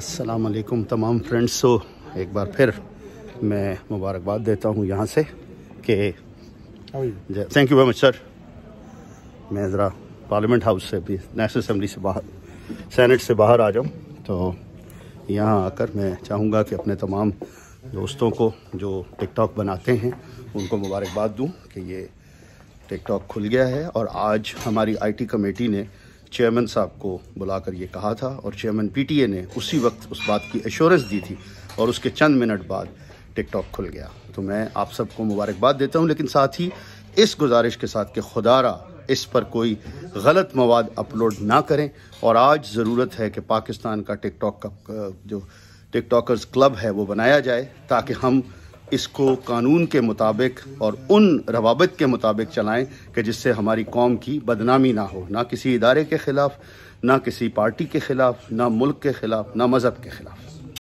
असलकुम तमाम friends so एक बार फिर मैं मुबारकबाद देता हूँ यहाँ से कि thank you very much sir मैं ज़रा पार्लियामेंट हाउस से भी नेशनल असम्बली से बाहर सैनट से बाहर आ जाऊँ तो यहाँ आकर मैं चाहूँगा कि अपने तमाम दोस्तों को जो टिकटॉक बनाते हैं उनको मुबारकबाद दूँ कि ये टिकटॉक खुल गया है और आज हमारी आईटी कमेटी ने चेयरमैन साहब को बुलाकर ये कहा था और चेयरमैन पीटीए ने उसी वक्त उस बात की एश्योरेंस दी थी और उसके चंद मिनट बाद टिकटॉक खुल गया तो मैं आप सबको मुबारकबाद देता हूँ लेकिन साथ ही इस गुजारिश के साथ कि खुदारा इस पर कोई गलत मवाद अपलोड ना करें और आज ज़रूरत है कि पाकिस्तान का टिकटॉक का जो टिकटॉकर्स क्लब है वो बनाया जाए ताकि हम इसको कानून के मुताबिक और उन रवाबित के मुताबिक चलाएं कि जिससे हमारी कौम की बदनामी ना हो ना किसी इदारे के ख़िलाफ़ ना किसी पार्टी के ख़िलाफ़ ना मुल्क के ख़िलाफ़ ना मज़हब के ख़िलाफ़